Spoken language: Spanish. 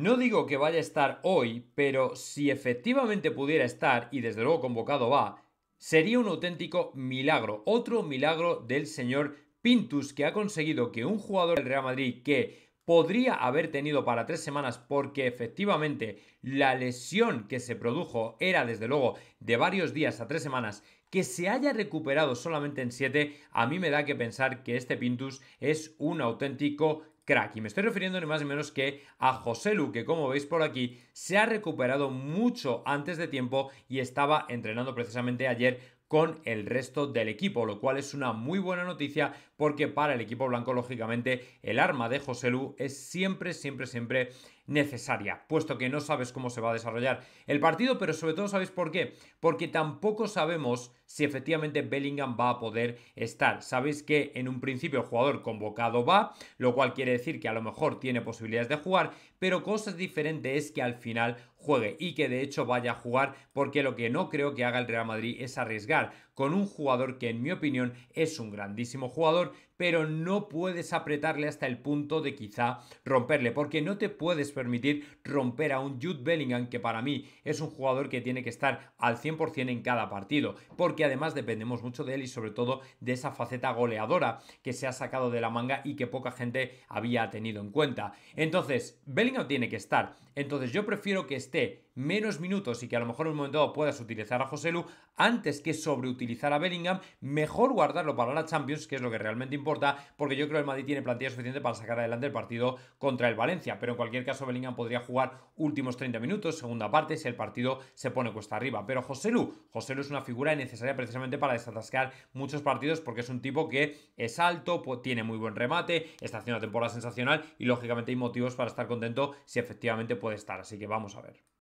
No digo que vaya a estar hoy, pero si efectivamente pudiera estar, y desde luego convocado va, sería un auténtico milagro, otro milagro del señor Pintus que ha conseguido que un jugador del Real Madrid que podría haber tenido para tres semanas porque efectivamente la lesión que se produjo era desde luego de varios días a tres semanas que se haya recuperado solamente en siete, a mí me da que pensar que este Pintus es un auténtico crack. Y me estoy refiriendo ni más ni menos que a José Lu, que como veis por aquí, se ha recuperado mucho antes de tiempo y estaba entrenando precisamente ayer con el resto del equipo, lo cual es una muy buena noticia porque para el equipo blanco, lógicamente, el arma de Joselu es siempre, siempre, siempre necesaria, puesto que no sabes cómo se va a desarrollar el partido, pero sobre todo sabéis por qué, porque tampoco sabemos si efectivamente Bellingham va a poder estar. Sabéis que en un principio el jugador convocado va, lo cual quiere decir que a lo mejor tiene posibilidades de jugar, pero cosa diferente es que al final juegue y que de hecho vaya a jugar porque lo que no creo que haga el Real Madrid es arriesgar con un jugador que en mi opinión es un grandísimo jugador pero no puedes apretarle hasta el punto de quizá romperle porque no te puedes permitir romper a un Jude Bellingham que para mí es un jugador que tiene que estar al 100% en cada partido porque que además dependemos mucho de él y sobre todo de esa faceta goleadora que se ha sacado de la manga y que poca gente había tenido en cuenta. Entonces, Bellingham tiene que estar. Entonces, yo prefiero que esté menos minutos y que a lo mejor en un momento dado puedas utilizar a Lu antes que sobreutilizar a Bellingham, mejor guardarlo para la Champions, que es lo que realmente importa, porque yo creo que el Madrid tiene plantilla suficiente para sacar adelante el partido contra el Valencia, pero en cualquier caso Bellingham podría jugar últimos 30 minutos, segunda parte, si el partido se pone cuesta arriba, pero José José Joselu es una figura necesaria precisamente para desatascar muchos partidos porque es un tipo que es alto, tiene muy buen remate, está haciendo una temporada sensacional y lógicamente hay motivos para estar contento si efectivamente puede estar. Así que vamos a ver.